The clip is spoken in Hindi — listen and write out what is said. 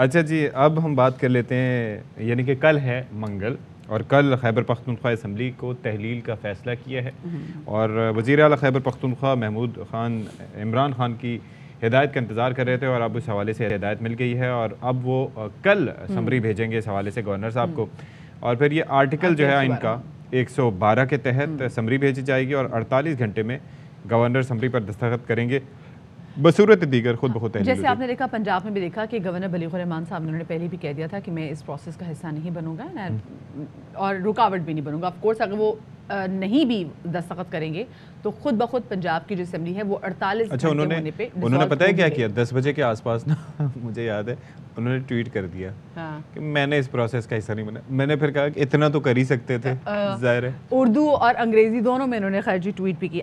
अच्छा जी अब हम बात कर लेते हैं यानी कि कल है मंगल और कल खैबर पख्तनख्वा इसम्बली को तहलील का फ़ैसला किया है हम्म। और वज़ी अल खैबर पख्तनख्वा महमूद खान इमरान खान की हिदायत का इंतज़ार कर रहे थे और अब उस हवाले से हिदायत मिल गई है और अब वो कल समरी हम्म। भेजेंगे इस हवाले से गवर्नर साहब को हम्म। और फिर ये आर्टिकल जो है इनका 112 के तहत समरी भेजी जाएगी और 48 घंटे में गवर्नर समरी पर दस्तखत करेंगे बसूरत दीगर खुद बहुत जैसे आपने देखा पंजाब में भी देखा कि गवर्नर बलीगुर रहमान साहब ने उन्होंने पहले भी कह दिया था कि मैं इस प्रोसेस का हिस्सा नहीं बनूंगा हम्म। और रुकावट भी नहीं बनूंगा ऑफकोर्स अगर वो नहीं भी दस्तखत करेंगे तो खुद ब खुद पंजाब की जो असम्बली है वो अड़तालीस अच्छा उन्होंने उन्होंने पता है क्या किया दस बजे के आसपास ना मुझे याद है उन्होंने ट्वीट कर दिया हाँ। कि मैंने इस प्रोसेस का हिस्सा नहीं बना मैंने फिर कहा कि इतना तो कर ही सकते थे जाहिर है उर्दू और अंग्रेजी दोनों में उन्होंने खैर जी ट्वीट भी की